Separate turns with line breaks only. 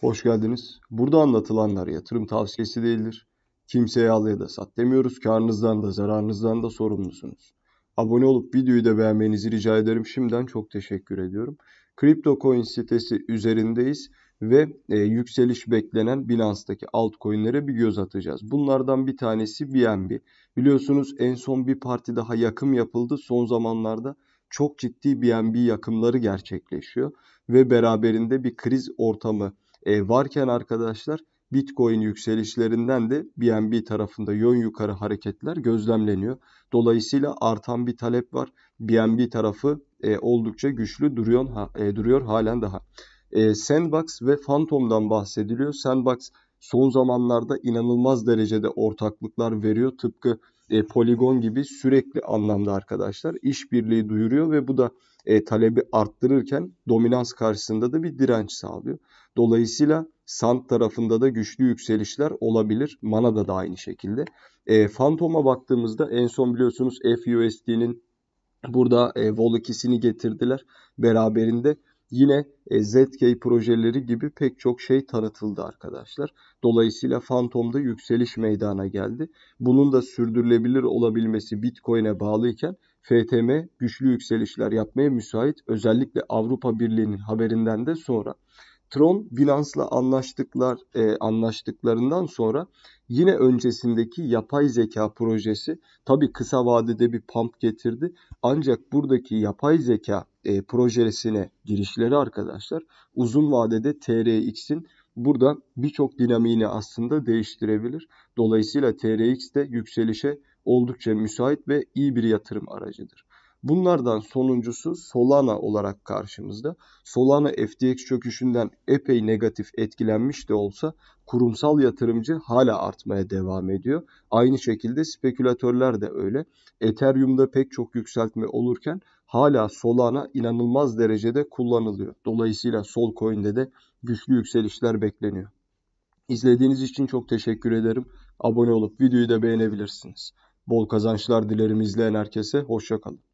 Hoş geldiniz. Burada anlatılanlar yatırım tavsiyesi değildir. Kimseye al ya da sat demiyoruz. Karnınızdan da zararınızdan da sorumlusunuz. Abone olup videoyu da beğenmenizi rica ederim. Şimdiden çok teşekkür ediyorum. Crypto Coin sitesi üzerindeyiz ve e, yükseliş beklenen Binance'daki altcoin'lere bir göz atacağız. Bunlardan bir tanesi BNB. Biliyorsunuz en son bir parti daha yakım yapıldı. Son zamanlarda çok ciddi BNB yakımları gerçekleşiyor ve beraberinde bir kriz ortamı e, varken arkadaşlar Bitcoin yükselişlerinden de BNB tarafında yön yukarı hareketler gözlemleniyor. Dolayısıyla artan bir talep var. BNB tarafı e, oldukça güçlü duruyor, e, duruyor halen daha. E, Sandbox ve Phantom'dan bahsediliyor. Sandbox son zamanlarda inanılmaz derecede ortaklıklar veriyor. Tıpkı e, Polygon gibi sürekli anlamda arkadaşlar işbirliği duyuruyor ve bu da e, talebi arttırırken dominans karşısında da bir direnç sağlıyor. Dolayısıyla Sand tarafında da güçlü yükselişler olabilir. mana da aynı şekilde. E, Phantom'a baktığımızda en son biliyorsunuz FUSD'nin burada e, Vol 2'sini getirdiler. Beraberinde Yine e, ZK projeleri gibi pek çok şey tanıtıldı arkadaşlar. Dolayısıyla Phantom'da yükseliş meydana geldi. Bunun da sürdürülebilir olabilmesi Bitcoin'e bağlıyken FTM güçlü yükselişler yapmaya müsait özellikle Avrupa Birliği'nin haberinden de sonra. Tron Binance'la anlaştıklar e, anlaştıklarından sonra yine öncesindeki yapay zeka projesi tabi kısa vadede bir pump getirdi. Ancak buradaki yapay zeka e, projesine girişleri arkadaşlar uzun vadede TRX'in burada birçok dinamini aslında değiştirebilir. Dolayısıyla TRX de yükselişe oldukça müsait ve iyi bir yatırım aracıdır. Bunlardan sonuncusu Solana olarak karşımızda. Solana FTX çöküşünden epey negatif etkilenmiş de olsa kurumsal yatırımcı hala artmaya devam ediyor. Aynı şekilde spekülatörler de öyle. Ethereum'da pek çok yükseltme olurken hala Solana inanılmaz derecede kullanılıyor. Dolayısıyla Sol Coin'de de güçlü yükselişler bekleniyor. İzlediğiniz için çok teşekkür ederim. Abone olup videoyu da beğenebilirsiniz. Bol kazançlar dilerim izleyen herkese. Hoşçakalın.